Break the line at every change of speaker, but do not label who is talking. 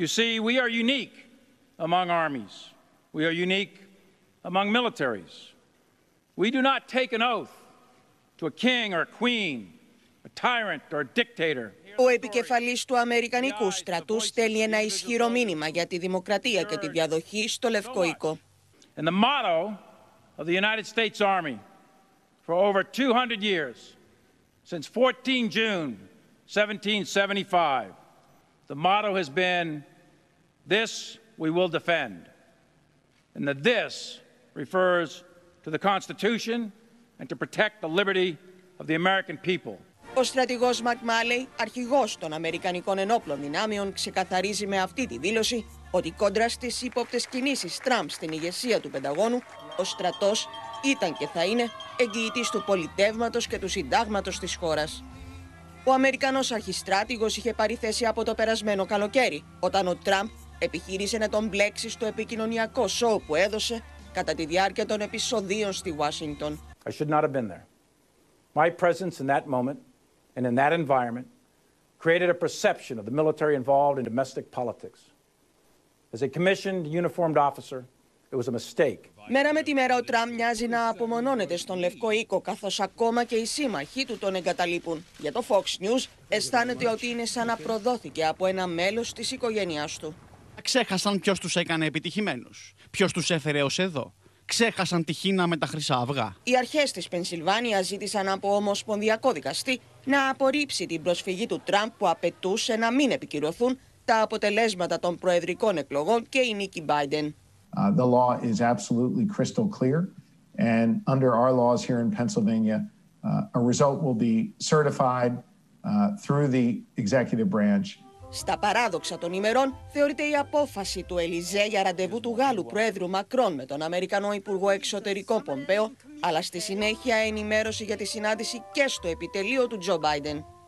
You see, we are unique among armies. We are unique among militaries. We do not take an oath to a king or a queen, a tyrant or a dictator.
Ο επικεφαλής του Αμερικανικού στρατούς στέλνει ένα ισχυρό μήνυμα για τη δημοκρατία και τη διαδοχή στο Λευκό Οίκο. And the motto
of the United States Army for over 200 years, since 14 June 1775, the motto has been This we will defend. And this refers to the Constitution and to protect the liberty of the American people.
Ο στρατηγός Μακ Μάλεϊ, αρχηγός των Αμερικανικών Ενόπλων Δυνάμεων, ξεκαθαρίζει με αυτή τη δήλωση ότι κόντρα στις ύποπτες κινήσεις Τραμπ στην ηγεσία του Πενταγώνου, ο στρατός ήταν και θα είναι εγγυητής του πολιτεύματος και του συντάγματος της χώρας. Ο Αμερικανός αρχιστράτηγος είχε πάρει θέση από το περασμένο καλοκαίρι, όταν ο Τραμπ επιχείρησε να τον μπλέξει στο επικοινωνιακό σοου που έδωσε κατά τη διάρκεια των επεισοδίων στη Ουάσιγκτον. I should not have been there. My presence in that
moment and in that environment created a perception of the military involved in domestic politics. As a commissioned uniformed officer, It was a mistake.
Μέρα με τη μέρα ο Τραμ μοιάζει να απομονώνεται στον Λευκό Οίκο, καθώς ακόμα και οι σύμμαχοί του τον εγκαταλείπουν. Για το Fox News αισθάνεται ότι είναι σαν να προδόθηκε από ένα μέλος της οικογένειάς του. Ξέχασαν ποιος τους έκανε επιτυχημένους. Ποιος τους έφερε ως εδώ. Ξέχασαν τη Χίνα με τα χρυσά αυγά. Οι αρχές της Πενσιλβάνια ζήτησαν από ομοσπονδιακό δικαστή να απορρίψει την προσφυγή του Τραμπ που απαιτούσε να μην επικυρωθούν τα αποτελέσματα των προεδρικών εκλογών και η νίκη Biden.
Uh, the law is absolutely crystal clear. And under our laws here in Pennsylvania, uh, a result will be certified uh, through the executive branch
στα παράδοξα των ημερών θεωρείται η απόφαση του Ελιζέ για ραντεβού του Γάλλου Προέδρου Μακρόν με τον Αμερικανό Υπουργό Εξωτερικών Πομπέο, αλλά στη συνέχεια ενημέρωση για τη συνάντηση και στο επιτελείο του Τζο Μπάιντεν.